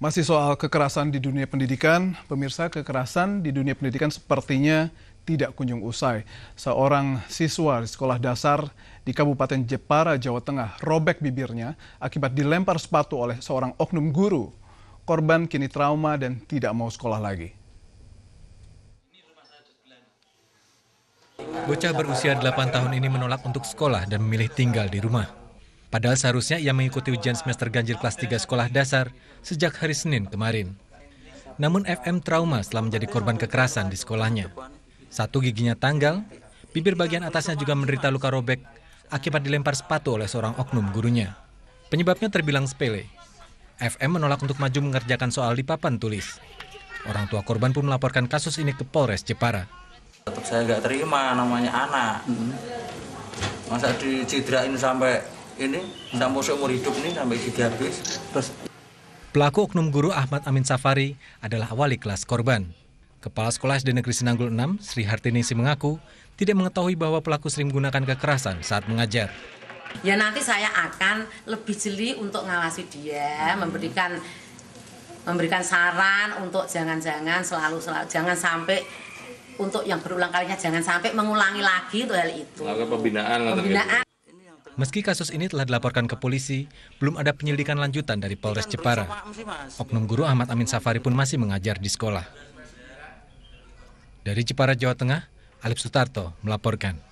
Masih soal kekerasan di dunia pendidikan, pemirsa kekerasan di dunia pendidikan sepertinya tidak kunjung usai. Seorang siswa di sekolah dasar di Kabupaten Jepara, Jawa Tengah, robek bibirnya akibat dilempar sepatu oleh seorang oknum guru. Korban kini trauma dan tidak mau sekolah lagi. Bocah berusia 8 tahun ini menolak untuk sekolah dan memilih tinggal di rumah. Padahal seharusnya ia mengikuti ujian semester ganjil kelas 3 sekolah dasar sejak hari Senin kemarin. Namun FM trauma setelah menjadi korban kekerasan di sekolahnya. Satu giginya tanggal, bibir bagian atasnya juga menderita luka robek akibat dilempar sepatu oleh seorang oknum gurunya. Penyebabnya terbilang sepele. FM menolak untuk maju mengerjakan soal di papan tulis. Orang tua korban pun melaporkan kasus ini ke Polres Jepara. Tetap saya nggak terima namanya anak. Hmm. Masa dicidrain sampai ini sampai seumur hidup ini sampai habis. Terus Pelaku oknum guru Ahmad Amin Safari adalah wali kelas korban. Kepala Sekolah SD Negeri Sinanggul 6, Sri Hartinisi mengaku tidak mengetahui bahwa pelaku sering menggunakan kekerasan saat mengajar. Ya nanti saya akan lebih jeli untuk ngawasi dia, memberikan memberikan saran untuk jangan-jangan selalu, selalu jangan sampai untuk yang berulang kalinya jangan sampai mengulangi lagi untuk hal itu. Melakukan pembinaan. Pembinaan. Meski kasus ini telah dilaporkan ke polisi, belum ada penyelidikan lanjutan dari Polres Jepara. Oknum guru Ahmad Amin Safari pun masih mengajar di sekolah. Dari Jepara, Jawa Tengah, Alif Sutarto melaporkan.